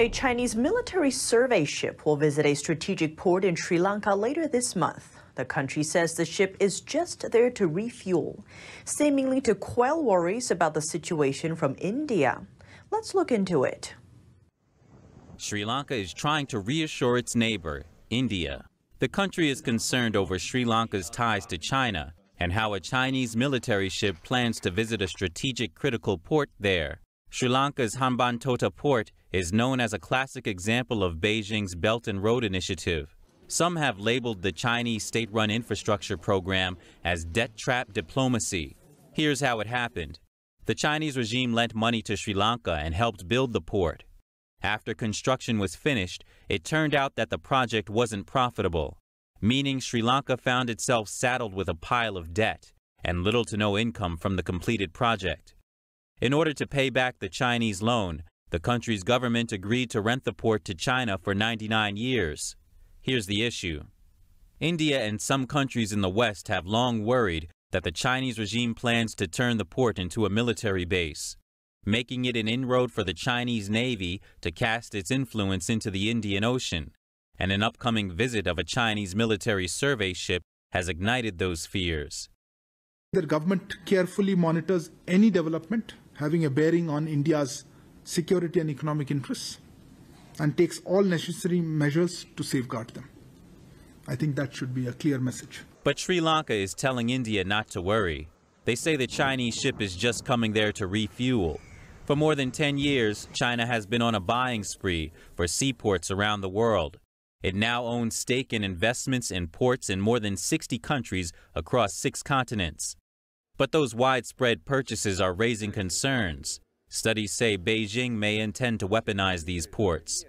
A Chinese military survey ship will visit a strategic port in Sri Lanka later this month. The country says the ship is just there to refuel, seemingly to quell worries about the situation from India. Let's look into it. Sri Lanka is trying to reassure its neighbor, India. The country is concerned over Sri Lanka's ties to China and how a Chinese military ship plans to visit a strategic critical port there. Sri Lanka's Hambantota port is known as a classic example of Beijing's Belt and Road Initiative. Some have labeled the Chinese state-run infrastructure program as debt trap diplomacy. Here's how it happened. The Chinese regime lent money to Sri Lanka and helped build the port. After construction was finished, it turned out that the project wasn't profitable, meaning Sri Lanka found itself saddled with a pile of debt and little to no income from the completed project. In order to pay back the Chinese loan, the country's government agreed to rent the port to China for 99 years. Here's the issue. India and some countries in the West have long worried that the Chinese regime plans to turn the port into a military base, making it an inroad for the Chinese Navy to cast its influence into the Indian Ocean, and an upcoming visit of a Chinese military survey ship has ignited those fears. The government carefully monitors any development having a bearing on India's security and economic interests and takes all necessary measures to safeguard them. I think that should be a clear message. But Sri Lanka is telling India not to worry. They say the Chinese ship is just coming there to refuel. For more than 10 years, China has been on a buying spree for seaports around the world. It now owns stake in investments in ports in more than 60 countries across six continents. But those widespread purchases are raising concerns. Studies say Beijing may intend to weaponize these ports.